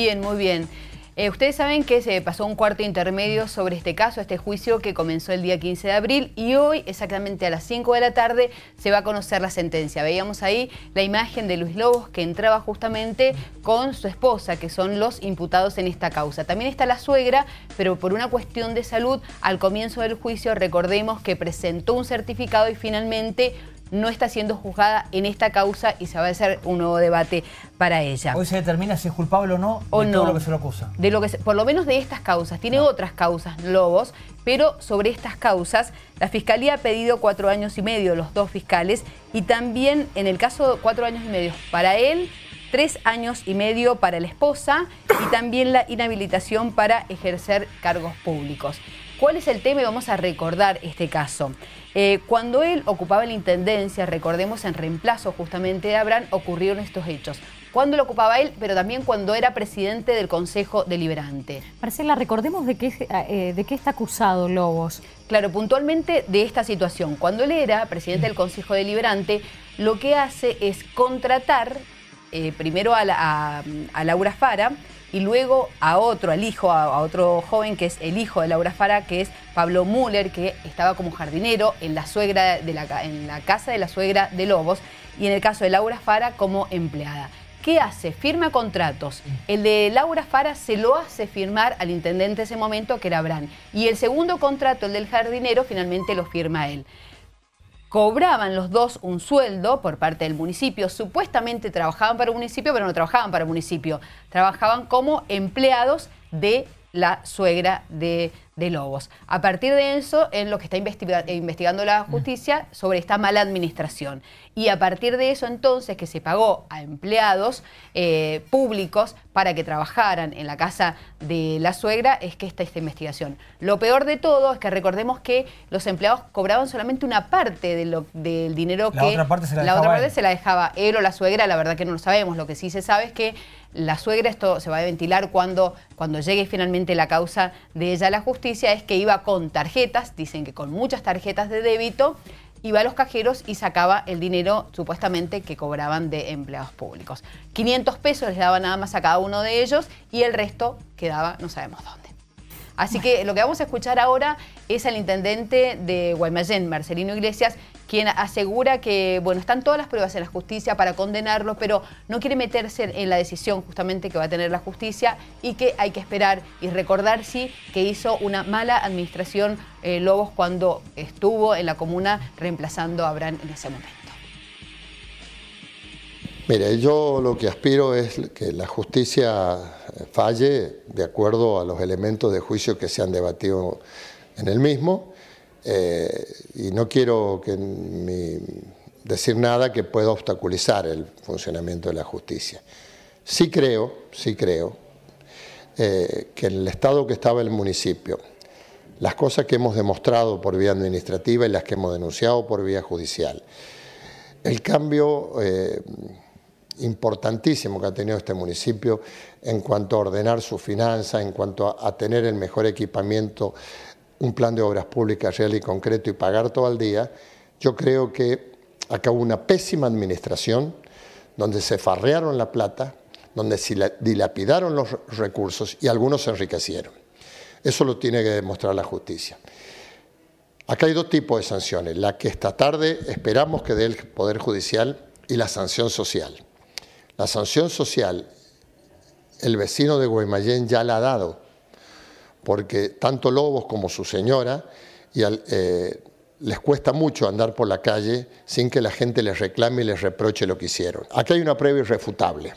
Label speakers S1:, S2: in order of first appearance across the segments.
S1: Bien, muy bien. Eh, ustedes saben que se pasó un cuarto intermedio sobre este caso, este juicio que comenzó el día 15 de abril y hoy, exactamente a las 5 de la tarde, se va a conocer la sentencia. Veíamos ahí la imagen de Luis Lobos que entraba justamente con su esposa, que son los imputados en esta causa. También está la suegra, pero por una cuestión de salud, al comienzo del juicio recordemos que presentó un certificado y finalmente no está siendo juzgada en esta causa y se va a hacer un nuevo debate para ella. Hoy se determina si es culpable o no de todo lo que se lo acusa. De lo que por lo menos de estas causas. Tiene otras causas, Lobos, pero sobre estas causas la Fiscalía ha pedido cuatro años y medio los dos fiscales y también en el caso cuatro años y medio para él, tres años y medio para la esposa y también la inhabilitación para ejercer cargos públicos. ¿Cuál es el tema? Y vamos a recordar este caso. Eh, cuando él ocupaba la intendencia, recordemos en reemplazo justamente de Abraham, ocurrieron estos hechos. ¿Cuándo lo ocupaba él, pero también cuando era presidente del Consejo Deliberante. Marcela, recordemos de qué, eh, de qué está acusado Lobos. Claro, puntualmente de esta situación. Cuando él era presidente del Consejo Deliberante, lo que hace es contratar eh, primero a, la, a Laura Fara, y luego a otro, al hijo, a, otro joven que es el hijo de Laura Fara, que es Pablo Müller, que estaba como jardinero en la, suegra de la, en la casa de la suegra de Lobos, y en el caso de Laura Fara como empleada. ¿Qué hace? Firma contratos. Mm. El de Laura Fara se lo hace firmar al intendente de ese momento, que era Bran. Y el segundo contrato, el del jardinero, finalmente lo firma él cobraban los dos un sueldo por parte del municipio, supuestamente trabajaban para el municipio, pero no trabajaban para el municipio, trabajaban como empleados de la suegra de, de Lobos. A partir de eso es lo que está eh, investigando la justicia sobre esta mala administración. Y a partir de eso entonces que se pagó a empleados eh, públicos para que trabajaran en la casa de la suegra es que está esta investigación. Lo peor de todo es que recordemos que los empleados cobraban solamente una parte del dinero la que... Otra parte se la, la otra parte se la dejaba él o la suegra, la verdad que no lo sabemos. Lo que sí se sabe es que la suegra, esto se va a ventilar cuando, cuando llegue finalmente la causa de ella a la justicia, es que iba con tarjetas, dicen que con muchas tarjetas de débito, iba a los cajeros y sacaba el dinero supuestamente que cobraban de empleados públicos. 500 pesos les daba nada más a cada uno de ellos y el resto quedaba no sabemos dónde. Así que lo que vamos a escuchar ahora es al intendente de Guaymallén, Marcelino Iglesias, quien asegura que, bueno, están todas las pruebas en la justicia para condenarlo, pero no quiere meterse en la decisión justamente que va a tener la justicia y que hay que esperar y recordar, sí, que hizo una mala administración eh, Lobos cuando estuvo en la comuna reemplazando a Abraham en ese momento.
S2: Mire, yo lo que aspiro es que la justicia falle de acuerdo a los elementos de juicio que se han debatido en el mismo. Eh, y no quiero que decir nada que pueda obstaculizar el funcionamiento de la justicia. Sí creo, sí creo, eh, que en el estado que estaba el municipio, las cosas que hemos demostrado por vía administrativa y las que hemos denunciado por vía judicial, el cambio... Eh, importantísimo que ha tenido este municipio en cuanto a ordenar su finanza, en cuanto a, tener el mejor equipamiento, un plan de obras públicas real y concreto y pagar todo al día, yo creo que acá hubo una pésima administración donde se farrearon la plata, donde se dilapidaron los recursos y algunos se enriquecieron. Eso lo tiene que demostrar la justicia. Acá hay dos tipos de sanciones, la que esta tarde esperamos que dé el Poder Judicial y la sanción social. La sanción social el vecino de Guaymallén ya la ha dado, porque tanto Lobos como su señora eh, les cuesta mucho andar por la calle sin que la gente les reclame y les reproche lo que hicieron. Aquí hay una prueba irrefutable.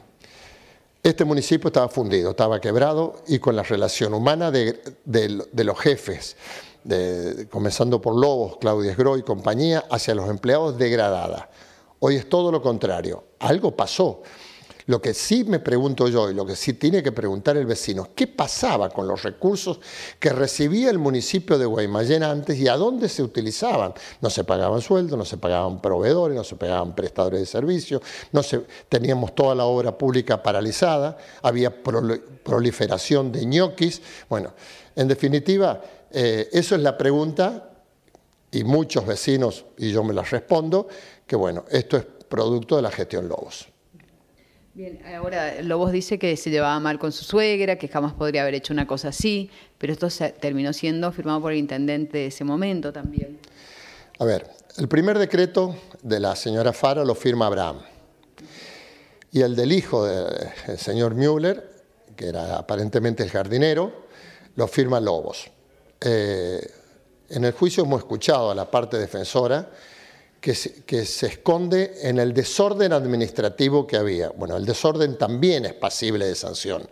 S2: Este municipio estaba fundido, estaba quebrado y con la relación humana de, los jefes, comenzando por Lobos, Claudia Esgro y compañía, hacia los empleados degradada. Hoy es todo lo contrario. Algo pasó. Lo que sí me pregunto yo y lo que sí tiene que preguntar el vecino, ¿qué pasaba con los recursos que recibía el municipio de Guaymallén antes y a dónde se utilizaban? No se pagaban sueldos, no se pagaban proveedores, no se pagaban prestadores de servicios, no teníamos toda la obra pública paralizada, había proliferación de ñoquis. Bueno, en definitiva, eh, eso es la pregunta y muchos vecinos, y yo me las respondo, que bueno, esto es producto de la gestión Lobos.
S1: Bien, ahora Lobos dice que se llevaba mal con su suegra, que jamás podría haber hecho una cosa así, pero esto terminó siendo firmado por el intendente de ese momento también.
S2: A ver, el primer decreto de la señora Fara lo firma Abraham. Y el del hijo del señor Müller, que era aparentemente el jardinero, lo firma Lobos. Eh, en el juicio hemos escuchado a la parte defensora que se, esconde en el desorden administrativo que había. Bueno, el desorden también es pasible de sanción.